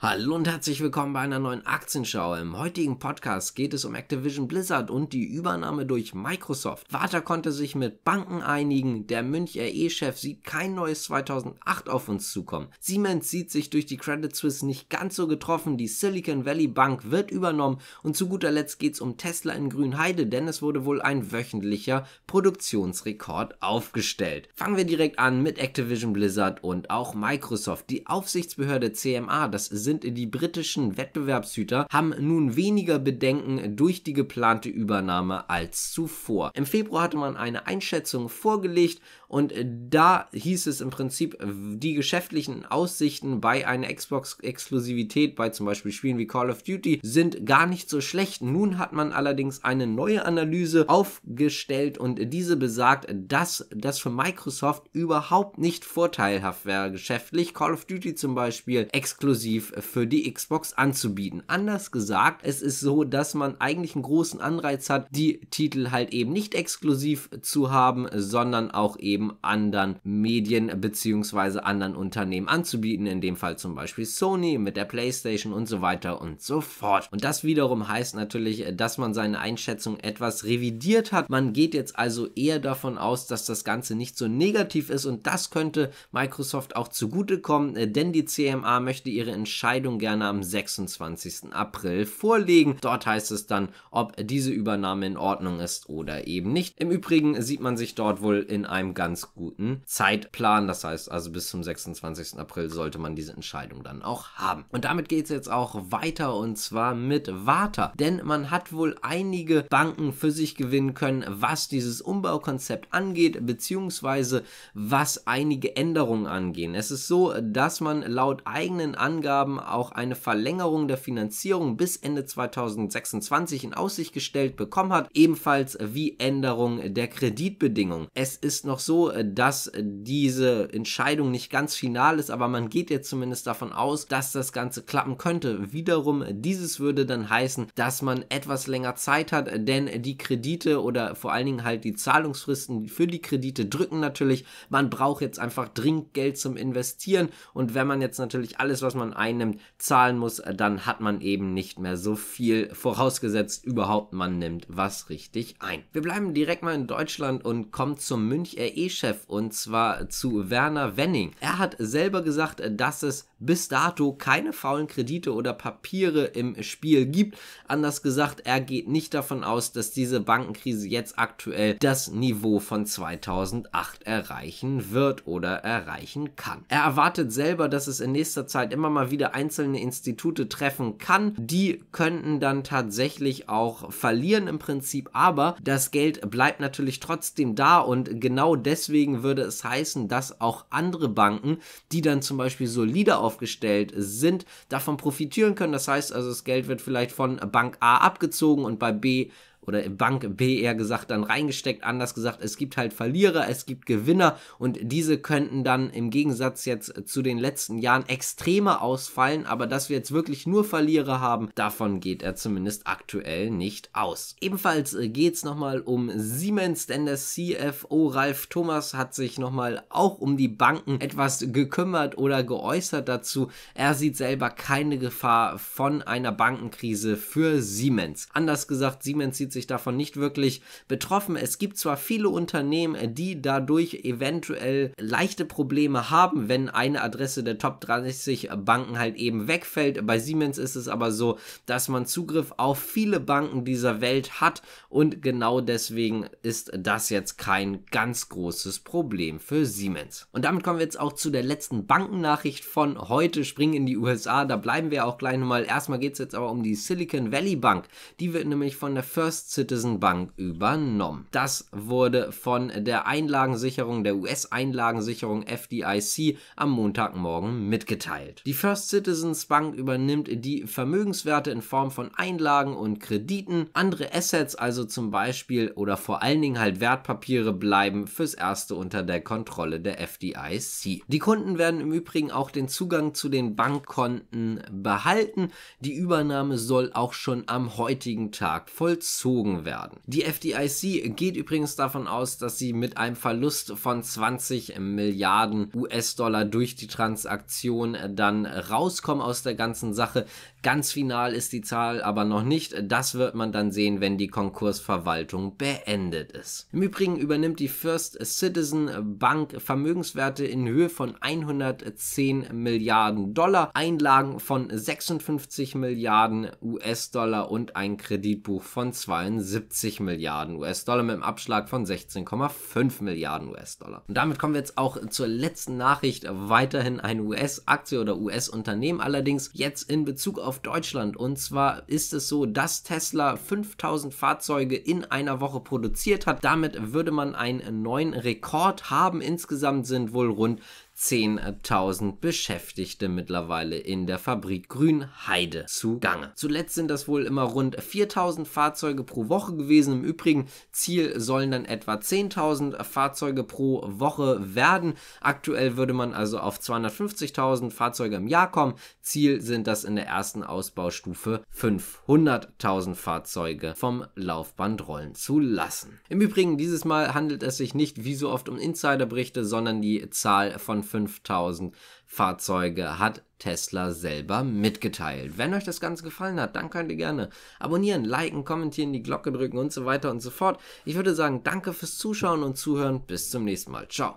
Hallo und herzlich willkommen bei einer neuen Aktienschau. Im heutigen Podcast geht es um Activision Blizzard und die Übernahme durch Microsoft. Warta konnte sich mit Banken einigen, der Münchner E-Chef sieht kein neues 2008 auf uns zukommen. Siemens sieht sich durch die Credit Suisse nicht ganz so getroffen, die Silicon Valley Bank wird übernommen und zu guter Letzt geht es um Tesla in Grünheide, denn es wurde wohl ein wöchentlicher Produktionsrekord aufgestellt. Fangen wir direkt an mit Activision Blizzard und auch Microsoft. Die Aufsichtsbehörde CMA, das ist sind die britischen Wettbewerbshüter, haben nun weniger Bedenken durch die geplante Übernahme als zuvor. Im Februar hatte man eine Einschätzung vorgelegt und äh, da hieß es im Prinzip, äh, die geschäftlichen Aussichten bei einer Xbox-Exklusivität, bei zum Beispiel Spielen wie Call of Duty, sind gar nicht so schlecht. Nun hat man allerdings eine neue Analyse aufgestellt und diese besagt, dass das für Microsoft überhaupt nicht vorteilhaft wäre geschäftlich. Call of Duty zum Beispiel exklusiv äh, für die Xbox anzubieten. Anders gesagt, es ist so, dass man eigentlich einen großen Anreiz hat, die Titel halt eben nicht exklusiv zu haben, sondern auch eben anderen Medien bzw. anderen Unternehmen anzubieten. In dem Fall zum Beispiel Sony mit der PlayStation und so weiter und so fort. Und das wiederum heißt natürlich, dass man seine Einschätzung etwas revidiert hat. Man geht jetzt also eher davon aus, dass das Ganze nicht so negativ ist und das könnte Microsoft auch zugutekommen, denn die CMA möchte ihre Entscheidung Entscheidung gerne am 26. April vorlegen. Dort heißt es dann, ob diese Übernahme in Ordnung ist oder eben nicht. Im Übrigen sieht man sich dort wohl in einem ganz guten Zeitplan. Das heißt also bis zum 26. April sollte man diese Entscheidung dann auch haben. Und damit geht es jetzt auch weiter und zwar mit Warta. Denn man hat wohl einige Banken für sich gewinnen können, was dieses Umbaukonzept angeht, beziehungsweise was einige Änderungen angehen. Es ist so, dass man laut eigenen Angaben auch eine Verlängerung der Finanzierung bis Ende 2026 in Aussicht gestellt bekommen hat, ebenfalls wie Änderung der Kreditbedingungen. Es ist noch so, äh, dass äh, diese Entscheidung nicht ganz final ist, aber man geht jetzt zumindest davon aus, dass das Ganze klappen könnte. Wiederum, dieses würde dann heißen, dass man etwas länger Zeit hat, denn die Kredite oder vor allen Dingen halt die Zahlungsfristen für die Kredite drücken natürlich. Man braucht jetzt einfach dringend Geld zum Investieren und wenn man jetzt natürlich alles, was man einnimmt, Prime zahlen muss, äh, dann hat man eben nicht mehr so viel, vorausgesetzt überhaupt man nimmt was richtig ein. Wir bleiben direkt mal in Deutschland und kommen zum Münch RE-Chef und zwar zu Werner Wenning. Er hat selber gesagt, äh, dass es bis dato keine faulen Kredite oder Papiere im Spiel gibt. Anders gesagt, er geht nicht davon aus, dass diese Bankenkrise jetzt aktuell das Niveau von 2008 erreichen wird oder erreichen kann. Er erwartet selber, dass es in nächster Zeit immer mal wieder einzelne Institute treffen kann. Die könnten dann tatsächlich auch verlieren im Prinzip, aber das Geld bleibt natürlich trotzdem da und genau deswegen würde es heißen, dass auch andere Banken, die dann zum Beispiel solide aufgestellt sind, davon profitieren können. Das heißt also, das Geld wird vielleicht von Bank A abgezogen und bei B oder Bank B eher gesagt dann reingesteckt, anders gesagt, es gibt halt Verlierer, es gibt Gewinner und diese könnten dann im Gegensatz jetzt zu den letzten Jahren extremer ausfallen, aber dass wir jetzt wirklich nur Verlierer haben, davon geht er zumindest aktuell nicht aus. Ebenfalls äh, geht es nochmal um Siemens, denn der CFO Ralf Thomas hat sich nochmal auch um die Banken etwas gekümmert oder geäußert dazu. Er sieht selber keine Gefahr von einer Bankenkrise für Siemens. Anders gesagt, Siemens sieht sich sich davon nicht wirklich betroffen. Es gibt zwar viele Unternehmen, äh, die dadurch eventuell leichte Probleme haben, wenn eine Adresse der Top 30 Banken halt eben wegfällt. Bei Siemens ist es aber so, dass man Zugriff auf viele Banken dieser Welt hat und genau deswegen ist das jetzt kein ganz großes Problem für Siemens. Und damit kommen wir jetzt auch zu der letzten Bankennachricht von heute, springen in die USA, da bleiben wir auch gleich nochmal. Erstmal geht es jetzt aber um die Silicon Valley Bank. Die wird nämlich von der First Citizen Bank übernommen. Das wurde von der Einlagensicherung, der US-Einlagensicherung FDIC am Montagmorgen mitgeteilt. Die First Citizens Bank übernimmt die Vermögenswerte in Form von Einlagen und Krediten. Andere Assets, also zum Beispiel oder vor allen Dingen halt Wertpapiere, bleiben fürs Erste unter der Kontrolle der FDIC. Die Kunden werden im Übrigen auch den Zugang zu den Bankkonten behalten. Die Übernahme soll auch schon am heutigen Tag vollzogen gezogen werden. Die FDIC geht übrigens davon aus, dass sie mit einem Verlust von 20 Milliarden US-Dollar durch die Transaktion äh, dann rauskommen aus der ganzen Sache. Ganz final ist die Zahl aber noch nicht. Das wird man dann sehen, wenn die Konkursverwaltung beendet ist. Im Übrigen übernimmt die First Citizen Bank Vermögenswerte in Höhe von 110 Milliarden Dollar, Einlagen von 56 Milliarden US-Dollar und ein Kreditbuch von 2 fallen 70 Milliarden US-Dollar mit einem Abschlag von 16,5 Milliarden US-Dollar. Und damit kommen wir jetzt auch zur letzten Nachricht. Weiterhin eine US-Aktie oder US-Unternehmen, allerdings jetzt in Bezug auf Deutschland. Und zwar ist es so, dass Tesla 5000 Fahrzeuge in einer Woche produziert hat. Damit würde man einen neuen Rekord haben. Insgesamt sind wohl rund 10.000 Beschäftigte mittlerweile in der Fabrik Grünheide zugange. Zuletzt sind das wohl immer rund 4.000 Fahrzeuge pro Woche gewesen. Im Übrigen, Ziel sollen dann etwa 10.000 Fahrzeuge pro Woche werden. Aktuell würde man also auf 250.000 Fahrzeuge im Jahr kommen. Ziel sind das in der ersten Ausbaustufe 500.000 Fahrzeuge vom Laufband rollen zu lassen. Im Übrigen, dieses Mal handelt es sich nicht wie so oft um Insiderberichte, sondern die Zahl von 5000 Fahrzeuge hat Tesla selber mitgeteilt. Wenn euch das Ganze gefallen hat, dann könnt ihr gerne abonnieren, liken, kommentieren, die Glocke drücken und so weiter und so fort. Ich würde sagen, danke fürs Zuschauen und Zuhören. Bis zum nächsten Mal. Ciao.